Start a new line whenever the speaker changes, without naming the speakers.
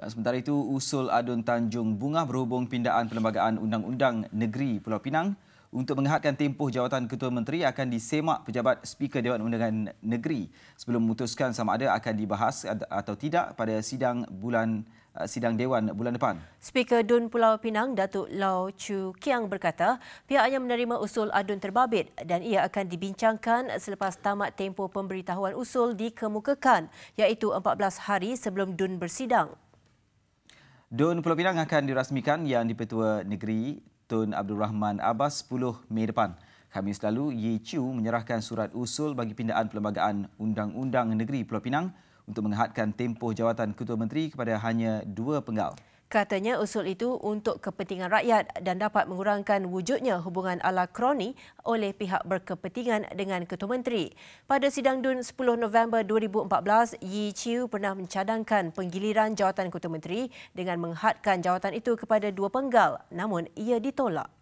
Dan sementara itu, usul adun Tanjung Bunga berhubung pindaan Perlembagaan Undang-Undang Negeri Pulau Pinang untuk mengahadkan tempoh jawatan Ketua Menteri akan disemak pejabat Speaker Dewan Undangan Negeri sebelum memutuskan sama ada akan dibahas atau tidak pada sidang bulan uh, sidang dewan bulan depan.
Speaker Dun Pulau Pinang Datuk Lau Chu Kiang berkata, pihaknya menerima usul adun terbabit dan ia akan dibincangkan selepas tamat tempoh pemberitahuan usul dikemukakan iaitu 14 hari sebelum Dun bersidang.
Dun Pulau Pinang akan dirasmikan yang dipetua negeri Tun Abdul Rahman Abbas 10 Mei depan. Khamis lalu, Ye Chiu menyerahkan surat usul bagi pindaan Perlembagaan Undang-Undang Negeri Pulau Pinang untuk menghadkan tempoh jawatan Ketua Menteri kepada hanya dua penggal.
Katanya usul itu untuk kepentingan rakyat dan dapat mengurangkan wujudnya hubungan ala kroni oleh pihak berkepentingan dengan Ketua Menteri. Pada sidang DUN 10 November 2014, Yi Chiu pernah mencadangkan penggiliran jawatan Ketua Menteri dengan menghadkan jawatan itu kepada dua penggal namun ia ditolak.